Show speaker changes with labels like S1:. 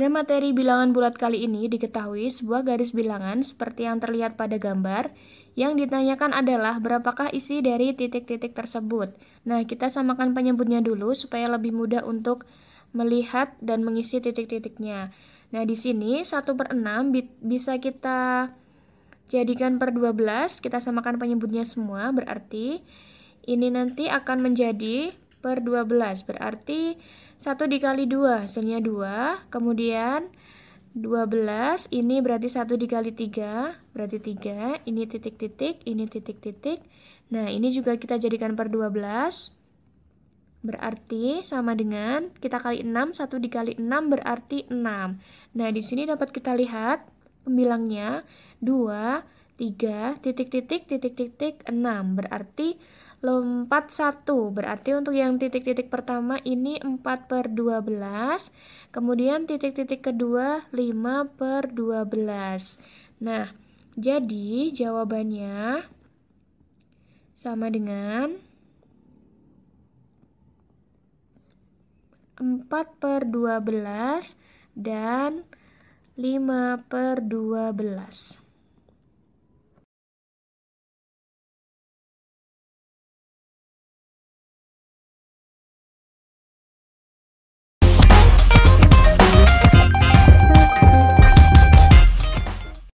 S1: Pada materi bilangan bulat kali ini diketahui sebuah garis bilangan seperti yang terlihat pada gambar. Yang ditanyakan adalah berapakah isi dari titik-titik tersebut. Nah, kita samakan penyebutnya dulu supaya lebih mudah untuk melihat dan mengisi titik-titiknya. Nah, di sini 1 per 6 bisa kita jadikan per 12, kita samakan penyebutnya semua, berarti ini nanti akan menjadi per 12, berarti 1 dikali 2 hasilnya 2 kemudian 12 ini berarti 1 dikali 3 berarti 3 ini titik-titik ini titik-titik nah ini juga kita jadikan per 12 berarti sama dengan kita kali 6, 1 dikali 6 berarti 6. Nah, di sini dapat kita lihat pembilangnya 2, 3, titik-titik, titik-titik, 6. Berarti lompat 1 berarti untuk yang titik-titik pertama ini 4 per 12 kemudian titik-titik kedua 5 per 12 nah jadi jawabannya sama dengan 4 per 12 dan 5 per 12